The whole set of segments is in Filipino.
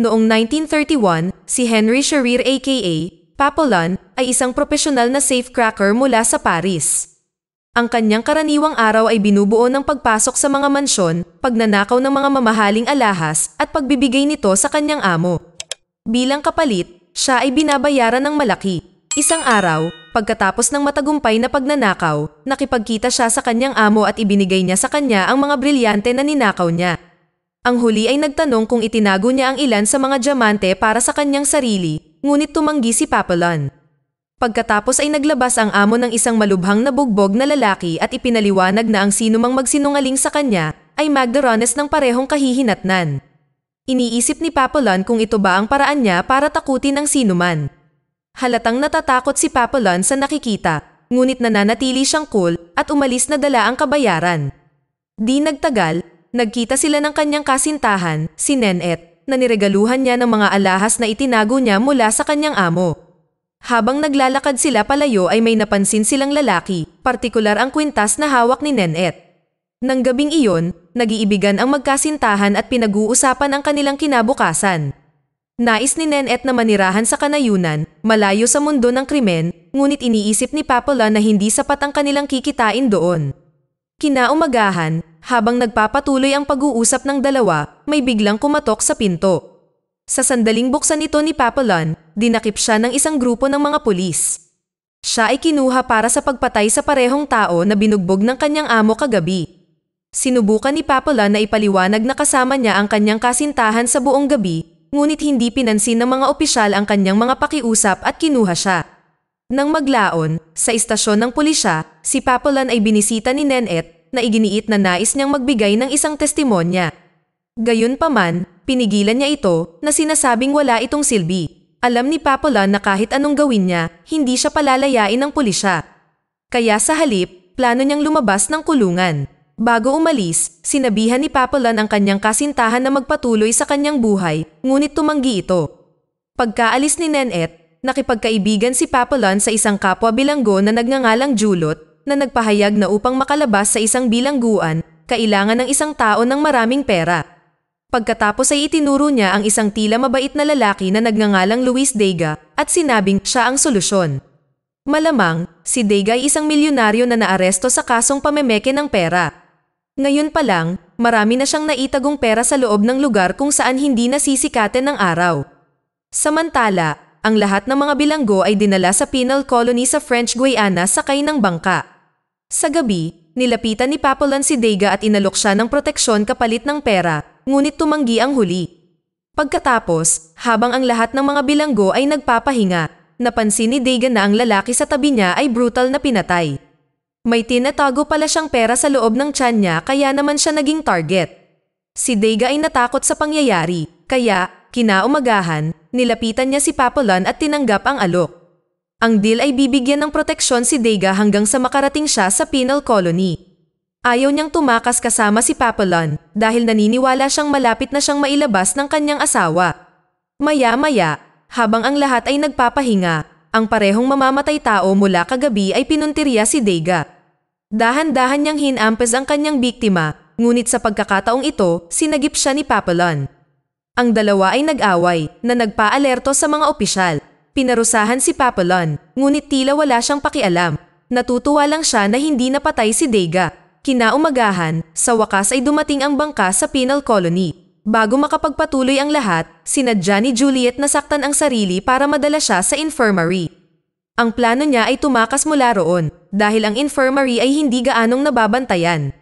Noong 1931, si Henry Sharir aka Papolon ay isang propesyonal na safecracker mula sa Paris. Ang kanyang karaniwang araw ay binubuo ng pagpasok sa mga mansyon, pagnanakaw ng mga mamahaling alahas at pagbibigay nito sa kanyang amo. Bilang kapalit, siya ay binabayaran ng malaki. Isang araw, pagkatapos ng matagumpay na pagnanakaw, nakipagkita siya sa kanyang amo at ibinigay niya sa kanya ang mga brilyante na ninakaw niya. Ang huli ay nagtanong kung itinago niya ang ilan sa mga diamante para sa kanyang sarili, ngunit tumanggi si Papillon. Pagkatapos ay naglabas ang amo ng isang malubhang na bugbog na lalaki at ipinaliwanag na ang sinumang magsinungaling sa kanya ay Magdorones ng parehong kahihinatnan. Iniisip ni Papillon kung ito ba ang paraan niya para takutin ang sinuman. Halatang natatakot si Papillon sa nakikita, ngunit nananatili siyang cool at umalis na dala ang kabayaran. Di nagtagal, nagkita sila ng kanyang kasintahan, si Nenet, na niregaluhan niya ng mga alahas na itinago niya mula sa kanyang amo. Habang naglalakad sila palayo ay may napansin silang lalaki, partikular ang kwintas na hawak ni Nenet. Nang gabing iyon, nag-iibigan ang magkasintahan at pinag-uusapan ang kanilang kinabukasan. Nais ni Nenet na manirahan sa kanayunan, malayo sa mundo ng krimen, ngunit iniisip ni Papola na hindi sapat ang kanilang kikitain doon. Kinaumagahan, habang nagpapatuloy ang pag-uusap ng dalawa, may biglang kumatok sa pinto. Sa sandaling buksan ito ni Papalon, dinakip siya ng isang grupo ng mga pulis. Siya ay kinuha para sa pagpatay sa parehong tao na binugbog ng kanyang amo kagabi. Sinubukan ni Papola na ipaliwanag na kasama niya ang kanyang kasintahan sa buong gabi, ngunit hindi pinansin ng mga opisyal ang kanyang mga pakiusap at kinuha siya. Nang maglaon, sa istasyon ng pulisya, si Papolan ay binisita ni Nenet na iginiit na nais niyang magbigay ng isang testimonya. Gayunpaman, pinigilan niya ito na sinasabing wala itong silbi. Alam ni Papolan na kahit anong gawin niya, hindi siya palalayain ng pulisya. Kaya sa halip, plano niyang lumabas ng kulungan. Bago umalis, sinabihan ni Papolan ang kanyang kasintahan na magpatuloy sa kanyang buhay, ngunit tumanggi ito. Pagkaalis ni Nenet, nakipagkaibigan si Papolan sa isang kapwa bilanggo na nagngangalang Julot na nagpahayag na upang makalabas sa isang bilangguan, kailangan ng isang tao ng maraming pera. Pagkatapos ay itinuro niya ang isang tila mabait na lalaki na nagngangalang Luis Dega at sinabing siya ang solusyon. Malamang, si Dega ay isang milyonaryo na naaresto sa kasong pamemeke ng pera. Ngayon pa lang, marami na siyang naitagong pera sa loob ng lugar kung saan hindi nasisikaten ng araw. Samantala, ang lahat ng mga bilanggo ay dinala sa penal colony sa French Guiana sakay ng bangka. Sa gabi, nilapitan ni Papolan si Dega at inalok siya ng proteksyon kapalit ng pera, ngunit tumanggi ang huli. Pagkatapos, habang ang lahat ng mga bilanggo ay nagpapahinga, napansin ni Dega na ang lalaki sa tabi niya ay brutal na pinatay. May tinatago pala siyang pera sa loob ng tiyan niya kaya naman siya naging target. Si Dega ay natakot sa pangyayari, kaya kinaumagahan, nilapitan niya si Papolon at tinanggap ang alok. Ang deal ay bibigyan ng proteksyon si Dega hanggang sa makarating siya sa penal colony. Ayaw niyang tumakas kasama si Papalon dahil naniniwala siyang malapit na siyang mailabas ng kanyang asawa. Maya-maya, habang ang lahat ay nagpapahinga, ang parehong mamamatay tao mula kagabi ay pinuntirya si Dega. Dahan-dahan niyang hinampes ang kanyang biktima, ngunit sa pagkakataong ito, sinagip siya ni Papalon. Ang dalawa ay nag-away, na nagpaalerto sa mga opisyal. Pinarusahan si Papalon, ngunit tila wala siyang pakialam. Natutuwa lang siya na hindi napatay si Dega. Kinaumagahan, sa wakas ay dumating ang bangka sa penal colony. Bago makapagpatuloy ang lahat, sinadya ni Juliet nasaktan ang sarili para madala siya sa infirmary. Ang plano niya ay tumakas mula roon, dahil ang infirmary ay hindi gaanong nababantayan.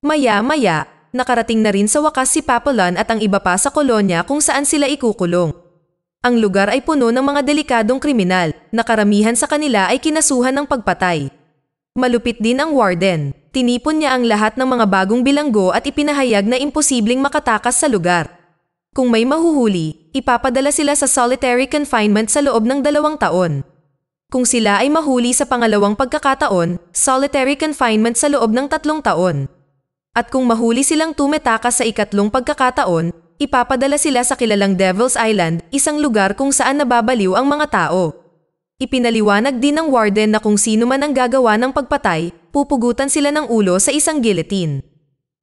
Maya-maya, nakarating na rin sa wakas si Papalon at ang iba pa sa kolonya kung saan sila ikukulong. Ang lugar ay puno ng mga delikadong kriminal na karamihan sa kanila ay kinasuhan ng pagpatay. Malupit din ang warden. Tinipon niya ang lahat ng mga bagong bilanggo at ipinahayag na imposibleng makatakas sa lugar. Kung may mahuhuli, ipapadala sila sa solitary confinement sa loob ng dalawang taon. Kung sila ay mahuli sa pangalawang pagkakataon, solitary confinement sa loob ng tatlong taon. At kung mahuli silang tumetaka sa ikatlong pagkakataon, ipapadala sila sa kilalang Devil's Island, isang lugar kung saan nababaliw ang mga tao. Ipinaliwanag din ng warden na kung sino man ang gagawa ng pagpatay, pupugutan sila ng ulo sa isang guillotine.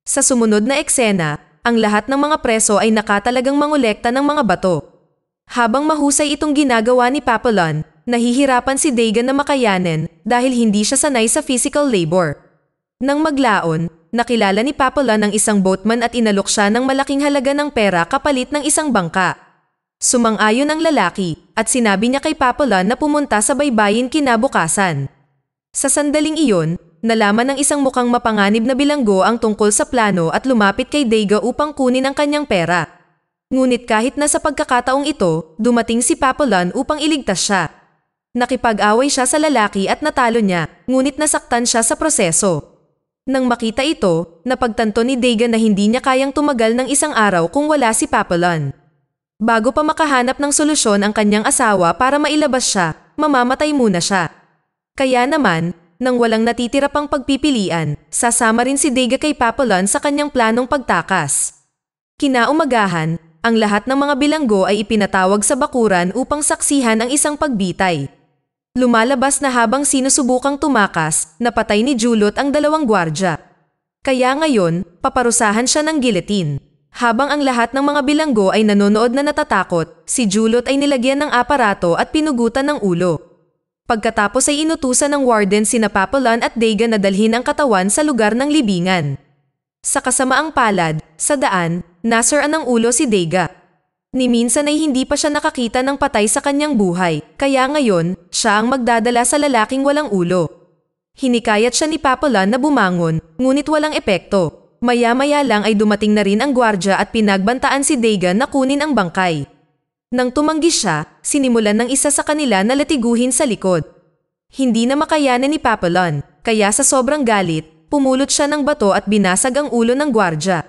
Sa sumunod na eksena, ang lahat ng mga preso ay nakatalagang mangolekta ng mga bato. Habang mahusay itong ginagawa ni Papillon, nahihirapan si Dagan na makayanin dahil hindi siya sanay sa physical labor. Nang maglaon, nakilala ni Papola ng isang boatman at inalok siya ng malaking halaga ng pera kapalit ng isang bangka. Sumang-ayon ang lalaki at sinabi niya kay Papola na pumunta sa baybayin kinabukasan. Sa sandaling iyon, nalaman ng isang mukhang mapanganib na bilanggo ang tungkol sa plano at lumapit kay Dega upang kunin ang kanyang pera. Ngunit kahit na sa pagkakataong ito, dumating si Papolan upang iligtas siya. Nakipag-away siya sa lalaki at natalo niya, ngunit nasaktan siya sa proseso. Nang makita ito, napagtanto ni Dagan na hindi niya kayang tumagal ng isang araw kung wala si Papalon. Bago pa makahanap ng solusyon ang kanyang asawa para mailabas siya, mamamatay muna siya. Kaya naman, nang walang natitira pang pagpipilian, sasama rin si Dega kay Papalon sa kanyang planong pagtakas. Kinaumagahan, ang lahat ng mga bilanggo ay ipinatawag sa bakuran upang saksihan ang isang pagbitay. Lumalabas na habang sinusubukang tumakas, napatay ni Julot ang dalawang gwardya. Kaya ngayon, paparusahan siya ng giletin. Habang ang lahat ng mga bilanggo ay nanonood na natatakot, si Julot ay nilagyan ng aparato at pinugutan ng ulo. Pagkatapos ay inutusan ng warden si Papalan at Dega na dalhin ang katawan sa lugar ng libingan. Sa kasamaang palad, sa daan, nasiraan ng ulo si Dega. Ni minsan ay hindi pa siya nakakita ng patay sa kanyang buhay, kaya ngayon, siya ang magdadala sa lalaking walang ulo. Hinikayat siya ni Papalan na bumangon, ngunit walang epekto. Maya-maya lang ay dumating na rin ang gwardya at pinagbantaan si Dagan na kunin ang bangkay. Nang tumanggi siya, sinimulan ng isa sa kanila na latiguhin sa likod. Hindi na makayanan ni Papalan, kaya sa sobrang galit, pumulot siya ng bato at binasag ang ulo ng gwardya.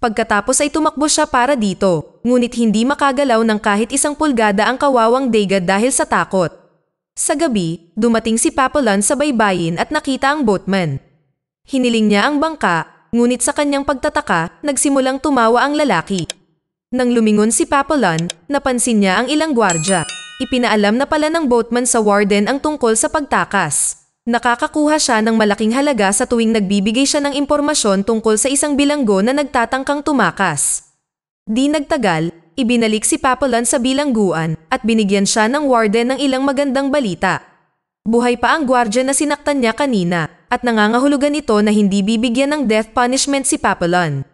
Pagkatapos ay tumakbo siya para dito, ngunit hindi makagalaw ng kahit isang pulgada ang kawawang Degad dahil sa takot. Sa gabi, dumating si Papalon sa baybayin at nakita ang boatman. Hiniling niya ang bangka, ngunit sa kanyang pagtataka, nagsimulang tumawa ang lalaki. Nang lumingon si Papalon, napansin niya ang ilang gwardya. Ipinaalam na pala ng boatman sa warden ang tungkol sa pagtakas. Nakakakuha siya ng malaking halaga sa tuwing nagbibigay siya ng impormasyon tungkol sa isang bilanggo na nagtatangkang tumakas. Di nagtagal, ibinalik si Papalan sa bilangguan at binigyan siya ng warden ng ilang magandang balita. Buhay pa ang gwardya na sinaktan niya kanina at nangangahulugan ito na hindi bibigyan ng death punishment si Papalan.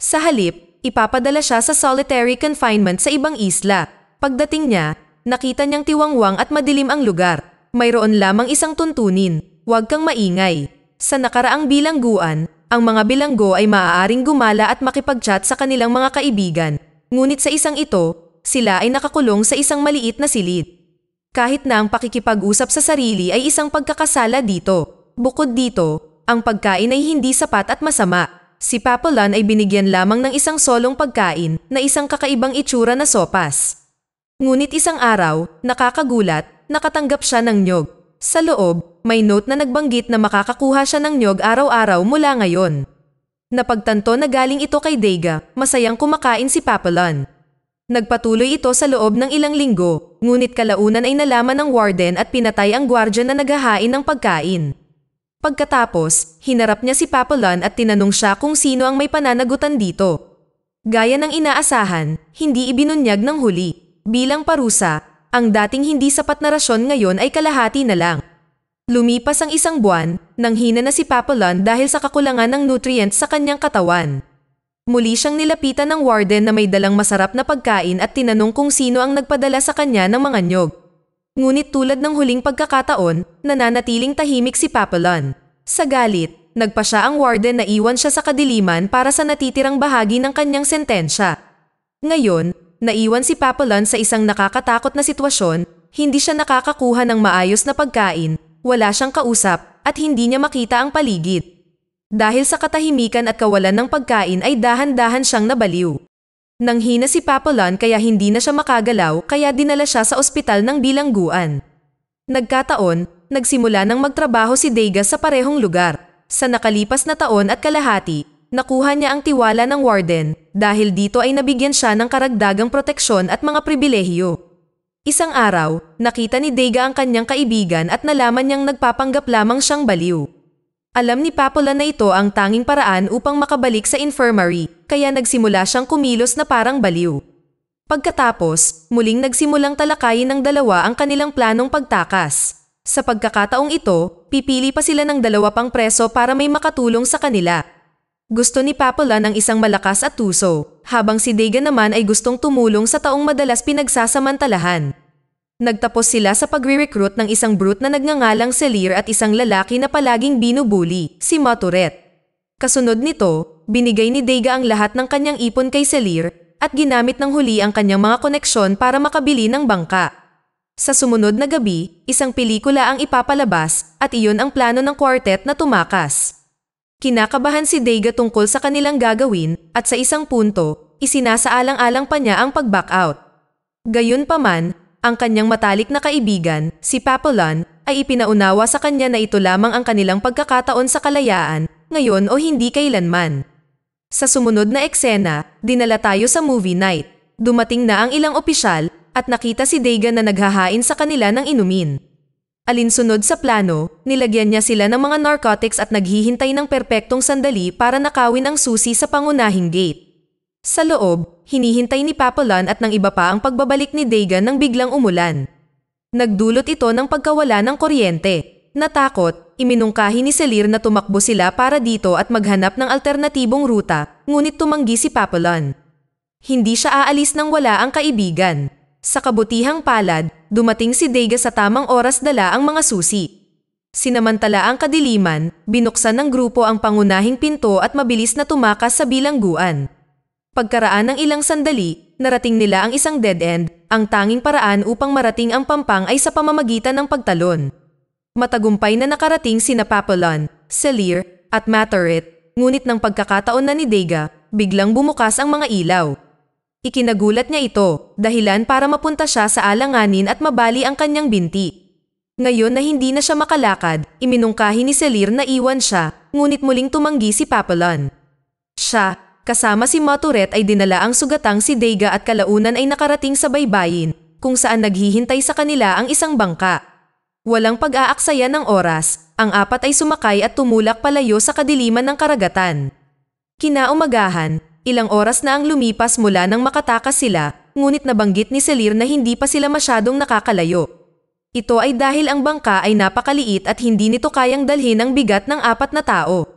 Sa halip, ipapadala siya sa solitary confinement sa ibang isla. Pagdating niya, nakita niyang tiwangwang at madilim ang lugar mayroon lamang isang tuntunin, huwag kang maingay. Sa nakaraang bilangguan, ang mga bilanggo ay maaaring gumala at makipag-chat sa kanilang mga kaibigan. Ngunit sa isang ito, sila ay nakakulong sa isang maliit na silid. Kahit na ang pakikipag-usap sa sarili ay isang pagkakasala dito. Bukod dito, ang pagkain ay hindi sapat at masama. Si Papulan ay binigyan lamang ng isang solong pagkain na isang kakaibang itsura na sopas. Ngunit isang araw, nakakagulat, nakatanggap siya ng nyog. Sa loob, may note na nagbanggit na makakakuha siya ng nyog araw-araw mula ngayon. Napagtanto na galing ito kay Dega, masayang kumakain si Papalon. Nagpatuloy ito sa loob ng ilang linggo, ngunit kalaunan ay nalaman ng warden at pinatay ang gwardya na naghahain ng pagkain. Pagkatapos, hinarap niya si Papalon at tinanong siya kung sino ang may pananagutan dito. Gaya ng inaasahan, hindi ibinunyag ng huli. Bilang parusa, ang dating hindi sapat na rasyon ngayon ay kalahati na lang. Lumipas ang isang buwan, nang hina na si Papalon dahil sa kakulangan ng nutrients sa kanyang katawan. Muli siyang nilapitan ng warden na may dalang masarap na pagkain at tinanong kung sino ang nagpadala sa kanya ng mga nyog. Ngunit tulad ng huling pagkakataon, nananatiling tahimik si Papalon. Sa galit, nagpa siya ang warden na iwan siya sa kadiliman para sa natitirang bahagi ng kanyang sentensya. Ngayon, Naiwan si Papa sa isang nakakatakot na sitwasyon, hindi siya nakakakuha ng maayos na pagkain, wala siyang kausap, at hindi niya makita ang paligid. Dahil sa katahimikan at kawalan ng pagkain ay dahan-dahan siyang nabaliw. Nang hina si Papalon kaya hindi na siya makagalaw kaya dinala siya sa ospital ng bilangguan. Nagkataon, nagsimula nang magtrabaho si Degas sa parehong lugar. Sa nakalipas na taon at kalahati, Nakuha niya ang tiwala ng warden dahil dito ay nabigyan siya ng karagdagang proteksyon at mga pribilehiyo. Isang araw, nakita ni Dega ang kanyang kaibigan at nalaman niyang nagpapanggap lamang siyang baliw. Alam ni Papola na ito ang tanging paraan upang makabalik sa infirmary, kaya nagsimula siyang kumilos na parang baliw. Pagkatapos, muling nagsimulang talakayin ng dalawa ang kanilang planong pagtakas. Sa pagkakataong ito, pipili pa sila ng dalawa pang preso para may makatulong sa kanila. Gusto ni Papalan ang isang malakas at tuso, habang si Dega naman ay gustong tumulong sa taong madalas pinagsasamantalahan. Nagtapos sila sa pagre-recruit ng isang brute na nagngangalang Selir at isang lalaki na palaging binubuli, si Maturet. Kasunod nito, binigay ni Dega ang lahat ng kanyang ipon kay Selir at ginamit ng huli ang kanyang mga koneksyon para makabili ng bangka. Sa sumunod na gabi, isang pelikula ang ipapalabas at iyon ang plano ng quartet na tumakas. Kinakabahan si Dega tungkol sa kanilang gagawin at sa isang punto, isinasaalang-alang pa niya ang pag-back out. Gayunpaman, ang kanyang matalik na kaibigan, si Papillon, ay ipinaunawa sa kanya na ito lamang ang kanilang pagkakataon sa kalayaan, ngayon o hindi kailanman. Sa sumunod na eksena, dinala tayo sa movie night. Dumating na ang ilang opisyal at nakita si Dagan na naghahain sa kanila ng inumin. Alinsunod sa plano, nilagyan niya sila ng mga narcotics at naghihintay ng perpektong sandali para nakawin ang susi sa pangunahing gate. Sa loob, hinihintay ni Papalon at ng iba pa ang pagbabalik ni Dagan nang biglang umulan. Nagdulot ito ng pagkawala ng kuryente. Natakot, iminungkahi ni Selir na tumakbo sila para dito at maghanap ng alternatibong ruta, ngunit tumanggi si Papalon. Hindi siya aalis nang wala ang kaibigan. Sa kabutihang palad, dumating si Dega sa tamang oras dala ang mga susi. Sinamantala ang kadiliman, binuksan ng grupo ang pangunahing pinto at mabilis na tumakas sa bilangguan. Pagkaraan ng ilang sandali, narating nila ang isang dead end, ang tanging paraan upang marating ang pampang ay sa pamamagitan ng pagtalon. Matagumpay na nakarating sina Papillon, Celir, at Matarit, ngunit ng pagkakataon na ni Dega, biglang bumukas ang mga ilaw. Ikinagulat niya ito, dahilan para mapunta siya sa alanganin at mabali ang kanyang binti. Ngayon na hindi na siya makalakad, iminungkahi ni Selir na iwan siya, ngunit muling tumanggi si Papalon. Siya, kasama si Maturet ay dinala ang sugatang si Dega at kalaunan ay nakarating sa baybayin, kung saan naghihintay sa kanila ang isang bangka. Walang pag-aaksaya ng oras, ang apat ay sumakay at tumulak palayo sa kadiliman ng karagatan. Kinaumagahan, Ilang oras na ang lumipas mula nang makatakas sila, ngunit nabanggit ni Selir na hindi pa sila masyadong nakakalayo. Ito ay dahil ang bangka ay napakaliit at hindi nito kayang dalhin ang bigat ng apat na tao.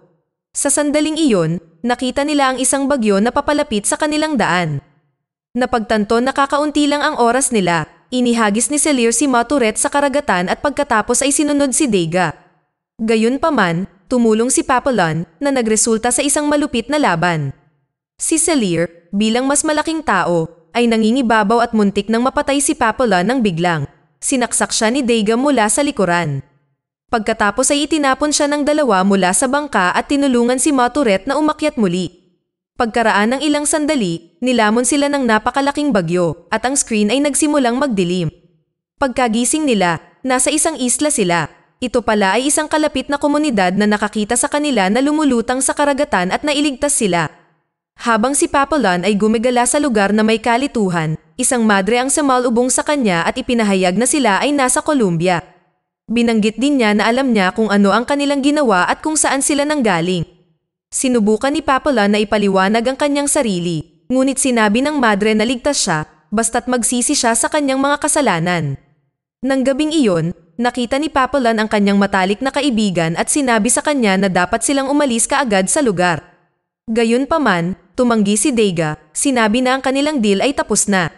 Sa sandaling iyon, nakita nila ang isang bagyo na papalapit sa kanilang daan. Napagtanto na kakaunti lang ang oras nila, inihagis ni Selir si Maturet sa karagatan at pagkatapos ay sinunod si Dega. Gayunpaman, tumulong si Papalon na nagresulta sa isang malupit na laban. Si Celir, bilang mas malaking tao, ay nangingibabaw at muntik nang mapatay si Papola nang biglang. Sinaksak siya ni Dega mula sa likuran. Pagkatapos ay itinapon siya ng dalawa mula sa bangka at tinulungan si Maturet na umakyat muli. Pagkaraan ng ilang sandali, nilamon sila ng napakalaking bagyo at ang screen ay nagsimulang magdilim. Pagkagising nila, nasa isang isla sila. Ito pala ay isang kalapit na komunidad na nakakita sa kanila na lumulutang sa karagatan at nailigtas sila. Habang si Papalon ay gumagala sa lugar na may kalituhan, isang madre ang samalubong sa kanya at ipinahayag na sila ay nasa Colombia. Binanggit din niya na alam niya kung ano ang kanilang ginawa at kung saan sila nanggaling. Sinubukan ni Papalon na ipaliwanag ang kanyang sarili, ngunit sinabi ng madre na ligtas siya, basta't magsisi siya sa kanyang mga kasalanan. Nang gabing iyon, nakita ni Papalan ang kanyang matalik na kaibigan at sinabi sa kanya na dapat silang umalis kaagad sa lugar. Gayunpaman, tumanggi si Dega, sinabi na ang kanilang deal ay tapos na.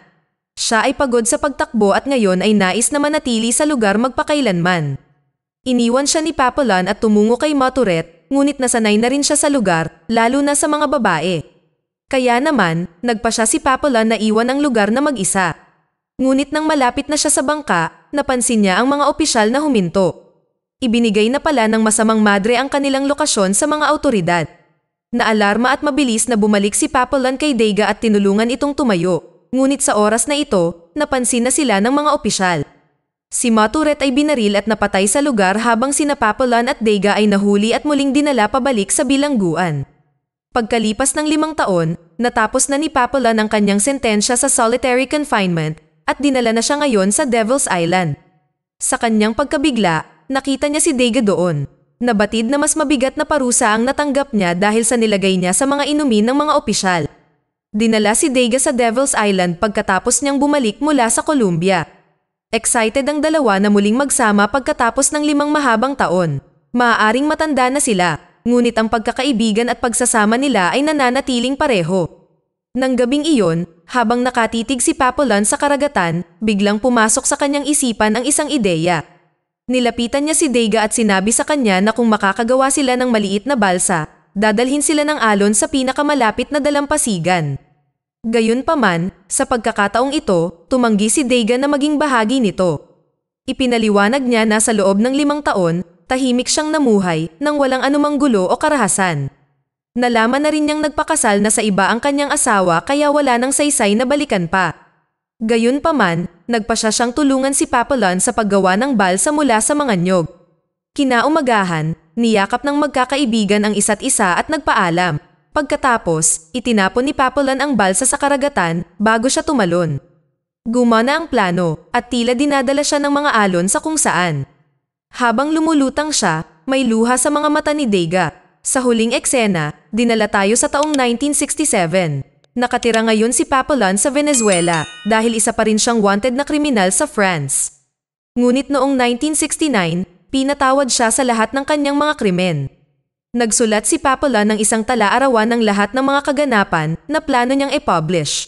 Siya ay pagod sa pagtakbo at ngayon ay nais na manatili sa lugar magpakailanman. Iniwan siya ni Papalan at tumungo kay Maturet, ngunit nasanay na rin siya sa lugar, lalo na sa mga babae. Kaya naman, nagpa siya si Papalan na iwan ang lugar na mag-isa. Ngunit nang malapit na siya sa bangka, napansin niya ang mga opisyal na huminto. Ibinigay na pala ng masamang madre ang kanilang lokasyon sa mga autoridad na alarma at mabilis na bumalik si Papalan kay Dega at tinulungan itong tumayo. Ngunit sa oras na ito, napansin na sila ng mga opisyal. Si Maturet ay binaril at napatay sa lugar habang sina Papalan at Dega ay nahuli at muling dinala pabalik sa bilangguan. Pagkalipas ng limang taon, natapos na ni Papalan ang kanyang sentensya sa solitary confinement at dinala na siya ngayon sa Devil's Island. Sa kanyang pagkabigla, nakita niya si Dega doon. Nabatid na mas mabigat na parusa ang natanggap niya dahil sa nilagay niya sa mga inumin ng mga opisyal. Dinala si Dega sa Devil's Island pagkatapos niyang bumalik mula sa Colombia. Excited ang dalawa na muling magsama pagkatapos ng limang mahabang taon. Maaaring matanda na sila, ngunit ang pagkakaibigan at pagsasama nila ay nananatiling pareho. Nang gabing iyon, habang nakatitig si Papolon sa karagatan, biglang pumasok sa kanyang isipan ang isang ideya. Nilapitan niya si Dega at sinabi sa kanya na kung makakagawa sila ng maliit na balsa, dadalhin sila ng alon sa pinakamalapit na dalampasigan. Gayunpaman, sa pagkakataong ito, tumanggi si Dega na maging bahagi nito. Ipinaliwanag niya na sa loob ng limang taon, tahimik siyang namuhay nang walang anumang gulo o karahasan. Nalaman na rin niyang nagpakasal na sa iba ang kanyang asawa kaya wala nang saysay na balikan pa. Gayunpaman, nagpa siya siyang tulungan si Papalon sa paggawa ng balsa mula sa mga nyog. Kinaumagahan, niyakap ng magkakaibigan ang isa't isa at nagpaalam. Pagkatapos, itinapon ni Papalon ang balsa sa karagatan bago siya tumalon. Gumana ang plano at tila dinadala siya ng mga alon sa kung saan. Habang lumulutang siya, may luha sa mga mata ni Dega. Sa huling eksena, dinala tayo sa taong 1967. Nakatira ngayon si Papillon sa Venezuela dahil isa pa rin siyang wanted na kriminal sa France. Ngunit noong 1969, pinatawad siya sa lahat ng kanyang mga krimen. Nagsulat si Papillon ng isang talaarawan ng lahat ng mga kaganapan na plano niyang i-publish.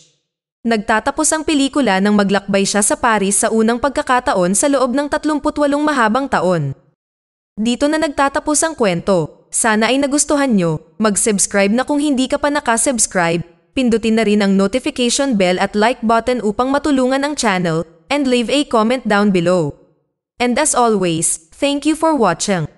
Nagtatapos ang pelikula nang maglakbay siya sa Paris sa unang pagkakataon sa loob ng 38 mahabang taon. Dito na nagtatapos ang kwento. Sana ay nagustuhan nyo. Mag-subscribe na kung hindi ka pa nakasubscribe pindutin na rin ang notification bell at like button upang matulungan ang channel, and leave a comment down below. And as always, thank you for watching.